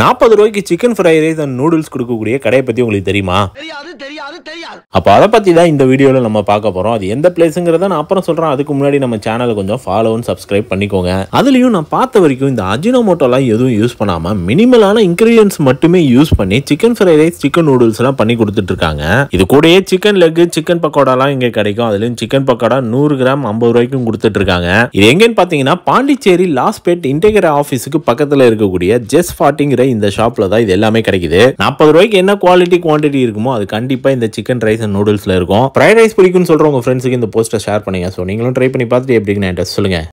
நாற்பது ரூபாய்க்கு chicken fry rice and noodles கொடுக்கக்கூடிய கடையை பற்றி உங்களுக்கு தெரியுமா அப்போ அதை பற்றி தான் இந்த வீடியோவில் நம்ம பார்க்க போகிறோம் அது எந்த பிளேஸுங்கிறத நான் அப்புறம் சொல்கிறேன் அதுக்கு முன்னாடி நம்ம சேனலை கொஞ்சம் ஃபாலோ சப்ஸ்கிரைப் பண்ணிக்கோங்க அதுலேயும் நான் பார்த்த வரைக்கும் இந்த அஜினோமோட்டோலாம் எதுவும் யூஸ் பண்ணாமல் மினிமலான இன்க்ரீடியன்ஸ் மட்டுமே யூஸ் பண்ணி சிக்கன் ஃப்ரை ரைஸ் சிக்கன் நூடுல்ஸ்லாம் பண்ணி கொடுத்துட்ருக்காங்க இது கூடயே சிக்கன் லெக் சிக்கன் பக்கோடாலாம் இங்கே கிடைக்கும் அதுலேயும் சிக்கன் பக்கோடா நூறு கிராம் ஐம்பது ரூபாய்க்கும் கொடுத்துட்ருக்காங்க இது எங்கேன்னு பார்த்தீங்கன்னா பாண்டிச்சேரி லாஸ்பேட் இன்டெகிரா ஆஃபீஸுக்கு பக்கத்தில் இருக்கக்கூடிய ஜெஸ் ஃபார்ட்டிங்கிற இந்த ஷாப்பில் தான் இது எல்லாமே கிடைக்குது நாற்பது ரூபாய்க்கு என்ன குவாலிட்டி குவான்டிட்டி இருக்குமோ அது கண்டிப்பாக இந்த சிக்கன் ரைஸ் அண்ட் நூடுல்ஸில் இருக்கும் ஃப்ரைட் ரைஸ் பிடிக்கும்னு சொல்றவங்க ஃப்ரெண்ட்ஸுக்கு இந்த போஸ்ட்டை ஷேர் பண்ணுங்க ஸோ நீங்களும் ட்ரை பண்ணி பார்த்துட்டு எப்படி என்கிட்ட சொல்லுங்கள்